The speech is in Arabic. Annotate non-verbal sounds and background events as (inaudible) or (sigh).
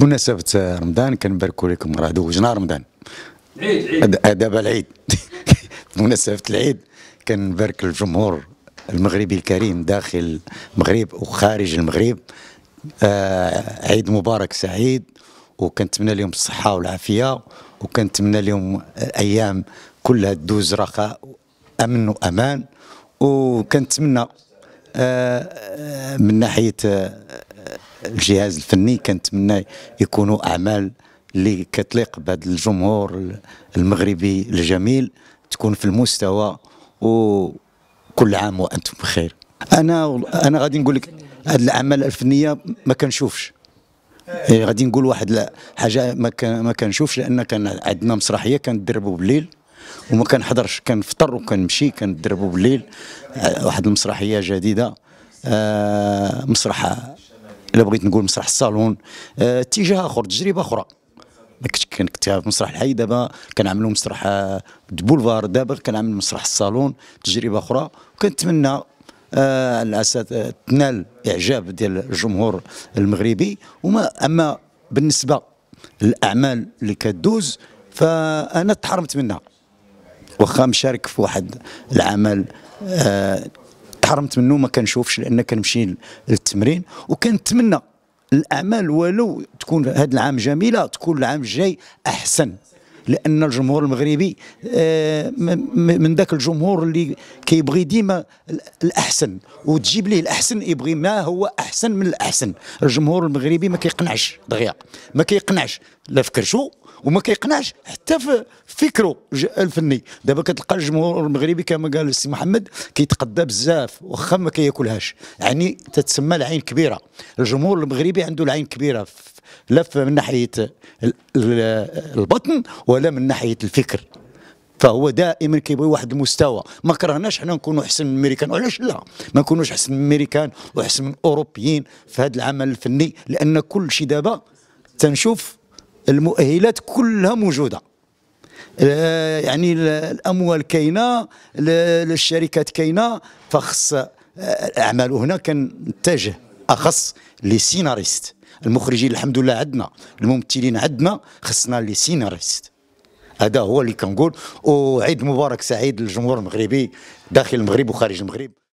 بمناسبه رمضان كنباركوا لكم راه دوجنا رمضان عيد عيد دابا العيد (laughs) بمناسبه العيد كنبارك الجمهور المغربي الكريم داخل المغرب وخارج المغرب آه عيد مبارك سعيد وكنتمنى لهم الصحه والعافيه وكنتمنى لهم ايام كلها دوز رخاء امن وامان وكنتمنى آه, آه، من ناحيه آه الجهاز الفني كنتمنى يكونوا اعمال اللي كتليق بهذا الجمهور المغربي الجميل تكون في المستوى وكل عام وانتم بخير انا انا غادي نقول لك هذه الاعمال الفنيه ما كنشوفش إيه، غادي نقول واحد لا حاجه ما ما كنشوفش لان كان عندنا مسرحيه كندربوا بالليل وما كنحضرش كنفطر وكنمشي كندربوا بالليل آه، واحد المسرحيه جديده آه، مسرح الا بغيت نقول مسرح الصالون آه، اتجاه اخر تجربه اخرى ما كنت في مسرح الحي دابا كنعملوا مسرح آه، بولفار دابا كنعمل مسرح الصالون تجربه اخرى وكنتمنى آه، على اساس تنال اعجاب ديال الجمهور المغربي وما اما بالنسبه للاعمال اللي كدوز فانا تحرمت منها واخا مشارك في واحد العمل تحرمت منه ما كنشوفش لان كنمشي للتمرين وكنتمنى الاعمال ولو تكون هذا العام جميله تكون العام الجاي احسن لان الجمهور المغربي آه، من ذاك الجمهور اللي كيبغي ديما الاحسن وتجيب ليه الاحسن يبغي ما هو احسن من الاحسن الجمهور المغربي ما كيقنعش دغيا ما كيقنعش لا في كرشو وما كيقنعش حتى في فكره الفني دابا كتلقى الجمهور المغربي كما قال السي محمد كيتقدى بزاف واخا ما كياكلهاش يعني تتسمى العين كبيره الجمهور المغربي عنده العين كبيره لف من ناحية البطن ولا من ناحية الفكر فهو دائما كيبغي واحد المستوى ما كرهناش حنا نكونوا احسن من الامريكان علاش لا ما نكونوش احسن من الامريكان واحسن من الاوروبيين في هذا العمل الفني لان كل شيء دابا تنشوف المؤهلات كلها موجوده آه، يعني الاموال كاينه الشركات كاينه فخص آه، اعماله هنا كنتجه بالاخص لي سيناريست المخرجين الحمد لله عندنا الممثلين عندنا خصنا لي سيناريست هذا هو اللي كنقول وعيد مبارك سعيد للجمهور المغربي داخل المغرب وخارج المغرب